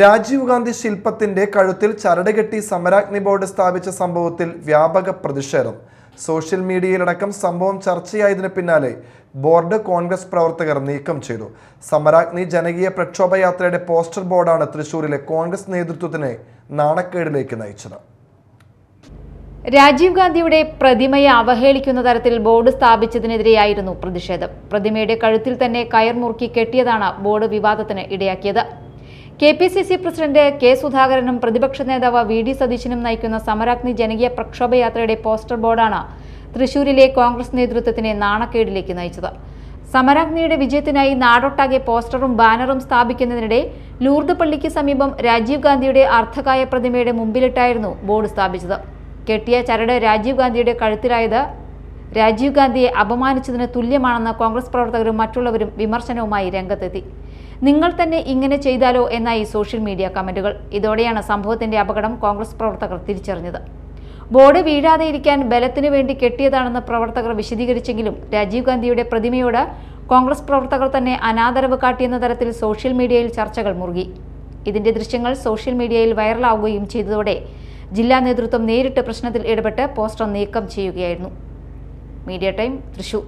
രാജീവ് ഗാന്ധി ശില്പത്തിന്റെ കഴുത്തിൽ ചരടുകെട്ടി കെട്ടി സമരാഗ്നി ബോർഡ് സ്ഥാപിച്ച സംഭവത്തിൽ വ്യാപക പ്രതിഷേധം സോഷ്യൽ മീഡിയയിലടക്കം സംഭവം ചർച്ചയായതിനു പിന്നാലെ ബോർഡ് കോൺഗ്രസ് പ്രവർത്തകർ നീക്കം ചെയ്തു സമരാഗ്നി ജനകീയ പ്രക്ഷോഭയാത്രയുടെ പോസ്റ്റർ ബോർഡാണ് തൃശൂരിലെ കോൺഗ്രസ് നേതൃത്വത്തിനെ നാണക്കേടിലേക്ക് നയിച്ചത് രാജീവ് ഗാന്ധിയുടെ പ്രതിമയെ അവഹേളിക്കുന്ന തരത്തിൽ ബോർഡ് സ്ഥാപിച്ചതിനെതിരെയായിരുന്നു പ്രതിഷേധം പ്രതിമയുടെ കഴുത്തിൽ തന്നെ കയർ മുറുക്കി കെട്ടിയതാണ് ബോർഡ് വിവാദത്തിന് ഇടയാക്കിയത് K P C C president K സുധാകരനും പ്രതിപക്ഷ നേതാവ് വി ഡി സതീശനും നയിക്കുന്ന സമരാഗ്നി ജനകീയ പ്രക്ഷോഭയാത്രയുടെ പോസ്റ്റർ ബോർഡാണ് തൃശൂരിലെ കോൺഗ്രസ് നേതൃത്വത്തിനെ നാണക്കേടിലേക്ക് നയിച്ചത് സമരാഗ്നിയുടെ വിജയത്തിനായി നാടൊട്ടാകെ പോസ്റ്ററും ബാനറും സ്ഥാപിക്കുന്നതിനിടെ ലൂർദ് പള്ളിക്ക് സമീപം രാജീവ് ഗാന്ധിയുടെ അർദ്ധകായ പ്രതിമയുടെ മുമ്പിലിട്ടായിരുന്നു ബോർഡ് സ്ഥാപിച്ചത് കെട്ടിയ ചരട് രാജീവ് ഗാന്ധിയുടെ കഴുത്തിലായത് രാജീവ് ഗാന്ധിയെ അപമാനിച്ചതിന് തുല്യമാണെന്ന് കോൺഗ്രസ് പ്രവർത്തകരും മറ്റുള്ളവരും വിമർശനവുമായി രംഗത്തെത്തി നിങ്ങൾ തന്നെ ഇങ്ങനെ ചെയ്താലോ എന്നായി സോഷ്യൽ മീഡിയ കമന്റുകൾ ഇതോടെയാണ് സംഭവത്തിന്റെ അപകടം കോൺഗ്രസ് പ്രവർത്തകർ തിരിച്ചറിഞ്ഞത് ബോർഡ് വീഴാതെ ഇരിക്കാൻ ബലത്തിനു വേണ്ടി കെട്ടിയതാണെന്ന് പ്രവർത്തകർ വിശദീകരിച്ചെങ്കിലും രാജീവ് ഗാന്ധിയുടെ പ്രതിമയോട് കോൺഗ്രസ് പ്രവർത്തകർ തന്നെ അനാദരവ് കാട്ടിയെന്ന തരത്തിൽ സോഷ്യൽ മീഡിയയിൽ ചർച്ചകൾ മുറുകി ഇതിന്റെ ദൃശ്യങ്ങൾ സോഷ്യൽ മീഡിയയിൽ വൈറലാവുകയും ചെയ്തതോടെ ജില്ലാ നേതൃത്വം നേരിട്ട് പ്രശ്നത്തിൽ ഇടപെട്ട് പോസ്റ്റർ നീക്കം ചെയ്യുകയായിരുന്നു മീഡിയ ടൈം തൃശൂർ